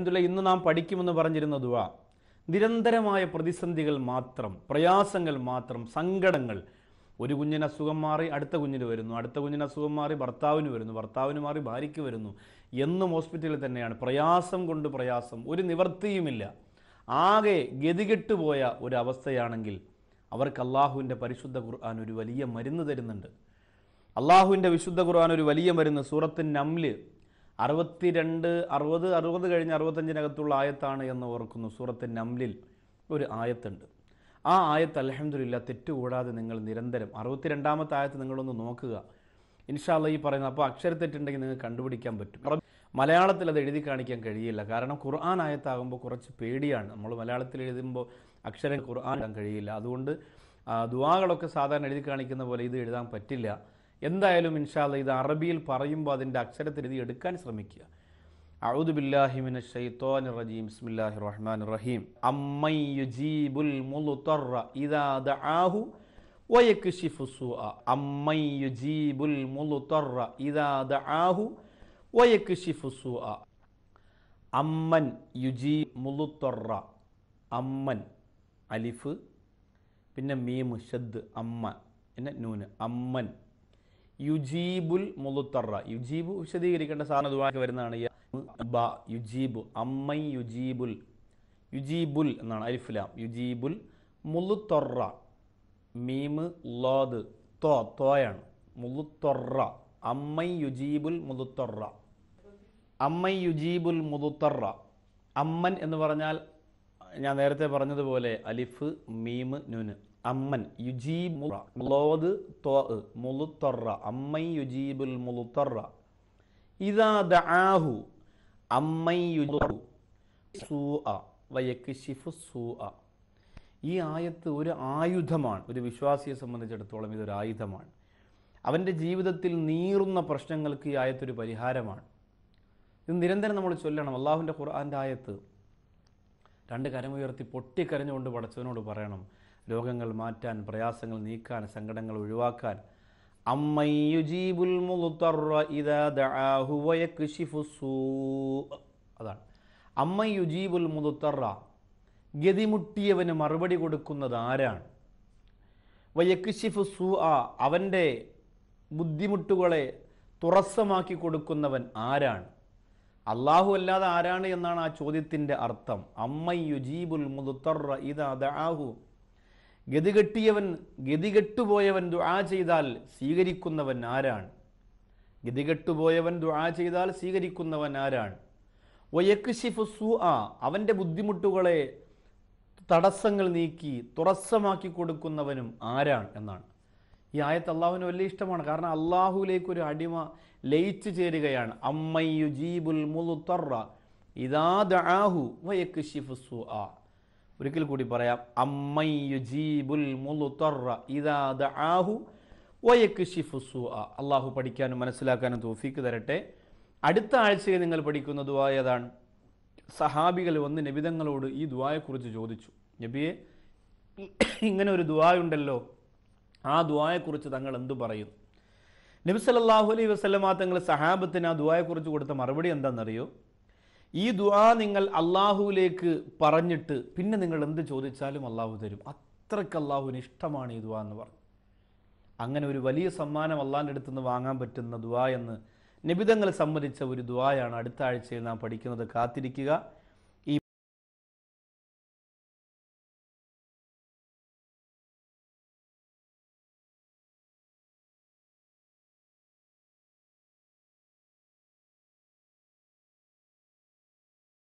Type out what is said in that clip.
ഇന്നുള്ള ഇന്ന് നാം പഠിക്കുമെന്ന് പറഞ്ഞിരുന്ന ദുവ നിരന്തരമായ പ്രതിസന്ധികൾ മാത്രം പ്രയാസങ്ങൾ മാത്രം സങ്കടങ്ങൾ ഒരു കുഞ്ഞിന് അസുഖം മാറി അടുത്ത കുഞ്ഞിന് വരുന്നു അടുത്ത കുഞ്ഞിന് അസുഖം മാറി ഭർത്താവിന് വരുന്നു ഭർത്താവിന് മാറി ഭാര്യയ്ക്ക് വരുന്നു എന്നും ഹോസ്പിറ്റലിൽ തന്നെയാണ് പ്രയാസം കൊണ്ട് പ്രയാസം ഒരു നിവർത്തിയുമില്ല ആകെ ഗതികെട്ടുപോയ പോയ ഒരവസ്ഥയാണെങ്കിൽ അവർക്ക് അള്ളാഹുവിൻ്റെ പരിശുദ്ധ ഖുർആൻ ഒരു വലിയ മരുന്ന് തരുന്നുണ്ട് അള്ളാഹുവിൻ്റെ വിശുദ്ധ ഖുർആൻ ഒരു വലിയ മരുന്ന് സൂറത്തിൻ നംല് രണ്ട് അറുപത് അറുപത് കഴിഞ്ഞ് അറുപത്തഞ്ചിനകത്തുള്ള ആയത്താണ് എന്ന് ഓർക്കുന്നു സൂറത്ത് നംലിൽ ഒരു ആയത്തുണ്ട് ആ ആയത്ത് അലഹമില്ല തെറ്റുകൂടാതെ നിങ്ങൾ നിരന്തരം രണ്ടാമത്തെ ആയത്ത് നിങ്ങളൊന്ന് നോക്കുക ഇൻഷാല്ല ഈ പറയുന്ന അപ്പോൾ അക്ഷരത്തെറ്റുണ്ടെങ്കിൽ നിങ്ങൾക്ക് കണ്ടുപിടിക്കാൻ പറ്റും മലയാളത്തിൽ അത് എഴുതി കാണിക്കാൻ കഴിയില്ല കാരണം ഖുർആൻ ആയത്താകുമ്പോൾ കുറച്ച് പേടിയാണ് നമ്മൾ മലയാളത്തിൽ എഴുതുമ്പോൾ അക്ഷരം ഖുർആൻ കഴിയില്ല അതുകൊണ്ട് ദുവാകളൊക്കെ സാധാരണ എഴുതി കാണിക്കുന്ന പോലെ ഇത് എഴുതാൻ പറ്റില്ല എന്തായാലും ഇൻഷാല്ല ഇത് അറബിയിൽ പറയുമ്പോൾ അതിൻ്റെ അക്ഷരത്തിലെഴുതി എടുക്കാൻ ശ്രമിക്കുക അഴുദു ബില്ലാഹിമിൻ റജീം ബിസ്മില്ലാഹി റഹ്മാൻ റഹീം അമ്മയുജീബുൽ മുലുത്തറ ഇദാ ദആഹു വയക്ഷിഫു സുഅ അമ്മയുജീബുൽ മുലുത്തറ ഇദാ ദആഹു വയക്ഷിഫു സുഅ അമ്മൻ യുജീ മുലുത്തറ അമ്മൻ അലിഫ് പിന്നെ മീം ഷദ് അമ്മ പിന്നെ നൂന് അമ്മൻ യുജീബുൽ മുളുത്തറ യുജീബു വിശദീകരിക്കേണ്ട സാധാരണ ദുവാക്ക് വരുന്നതാണ് യുജീബു അമ്മൈ യുജീബുൽ യുജീബുൽ എന്നാണ് അലിഫുലാം യുജീബുൽ മുളുത്തൊറ മീമ് ലോദ് തോ തോയാണ് മുളുത്തൊറ അമ്മൈ യുജീബുൽ മുളുത്തൊറ അമ്മൈ യുജീബുൽ മുളുത്തറ അമ്മൻ എന്ന് പറഞ്ഞാൽ ഞാൻ നേരത്തെ പറഞ്ഞതുപോലെ അലിഫ് മീമ് നുന് അമ്മൻ യുജീബ് മുലോദ് യുജീബുൽ മുലുത്തറ ഇതാ ദാഹു അമ്മൻ യുജു സൂഅ സൂഅ ഈ ആയത്ത് ഒരു ആയുധമാണ് ഒരു വിശ്വാസിയെ സംബന്ധിച്ചിടത്തോളം ഇതൊരു ആയുധമാണ് അവൻ്റെ ജീവിതത്തിൽ നീറുന്ന പ്രശ്നങ്ങൾക്ക് ഈ ആയത്തൊരു പരിഹാരമാണ് ഇത് നിരന്തരം നമ്മൾ ചൊല്ലണം അള്ളാഹുവിൻ്റെ ഖുർആൻ്റെ ആയത്ത് രണ്ട് കരമുയർത്തി പൊട്ടിക്കരഞ്ഞുകൊണ്ട് പഠിച്ചവനോട് പറയണം രോഗങ്ങൾ മാറ്റാൻ പ്രയാസങ്ങൾ നീക്കാൻ സങ്കടങ്ങൾ ഒഴിവാക്കാൻ അമ്മയുജീബുൽ അതാണ് അമ്മയുജീബുൽ മുതുത്തറ ഗതിമുട്ടിയവന് മറുപടി കൊടുക്കുന്നത് ആരാണ് വയക്ഷിഫു സു ആ അവൻ്റെ ബുദ്ധിമുട്ടുകളെ തുറസ്സമാക്കി കൊടുക്കുന്നവൻ ആരാണ് അള്ളാഹു അല്ലാതെ ആരാണ് എന്നാണ് ആ ചോദ്യത്തിൻ്റെ അർത്ഥം അമ്മയുജീബുൽ മുതുത്തറ ഇതാ ദാഹു ഗതികെട്ടിയവൻ ഗതികെട്ടുപോയവൻ ദുആ ചെയ്താൽ സ്വീകരിക്കുന്നവൻ ആരാണ് ഗതികെട്ടുപോയവൻ ദുആ ചെയ്താൽ സ്വീകരിക്കുന്നവൻ ആരാണ് വയക്ഷിഫു സു ആ അവൻ്റെ ബുദ്ധിമുട്ടുകളെ തടസ്സങ്ങൾ നീക്കി തുറസ്സമാക്കി കൊടുക്കുന്നവനും ആരാണ് എന്നാണ് ഈ ആയത്ത് അള്ളാഹുവിന് വലിയ ഇഷ്ടമാണ് കാരണം അള്ളാഹുലേക്ക് ഒരു അടിമ ലയിച്ചു ചേരുകയാണ് അമ്മയ്യു ജീബുൽ മുലുത്തറ ഇതാ ദാഹു വയക്ഷിഫു സു ആ ഒരിക്കൽ കൂടി പറയാം അമ്മയുജീബുൽ അള്ളാഹു പഠിക്കാനും മനസ്സിലാക്കാനും തോഫീക്ക് തരട്ടെ അടുത്ത ആഴ്ചയെ നിങ്ങൾ പഠിക്കുന്ന ദുവായ ഏതാണ് സഹാബികൾ വന്ന് നബിതങ്ങളോട് ഈ ദുവായെക്കുറിച്ച് ചോദിച്ചു നബിയെ ഇങ്ങനെ ഒരു ദുവായുണ്ടല്ലോ ആ ദുവായെക്കുറിച്ച് തങ്ങൾ എന്തു പറയുന്നു നബി സല്ലാഹു അലൈഹി വസ്ലമാ തങ്ങൾ സഹാബത്തിന് ആ ദുവായെക്കുറിച്ച് കൊടുത്ത മറുപടി എന്താണെന്നറിയോ ഈ ദുആ നിങ്ങൾ അള്ളാഹുവിലേക്ക് പറഞ്ഞിട്ട് പിന്നെ നിങ്ങൾ എന്ത് ചോദിച്ചാലും അള്ളാഹു തരും അത്രയ്ക്ക് അള്ളാഹുവിന് ഇഷ്ടമാണ് ഈ ദുആ എന്ന് പറഞ്ഞു അങ്ങനെ ഒരു വലിയ സമ്മാനം അള്ളാഹിൻ്റെ അടുത്ത് നിന്ന് വാങ്ങാൻ പറ്റുന്ന ദുആ എന്ന് നിബിതങ്ങൾ സംബന്ധിച്ച ഒരു ദുആയാണ് അടുത്ത ആഴ്ചയിൽ നാം പഠിക്കുന്നത് കാത്തിരിക്കുക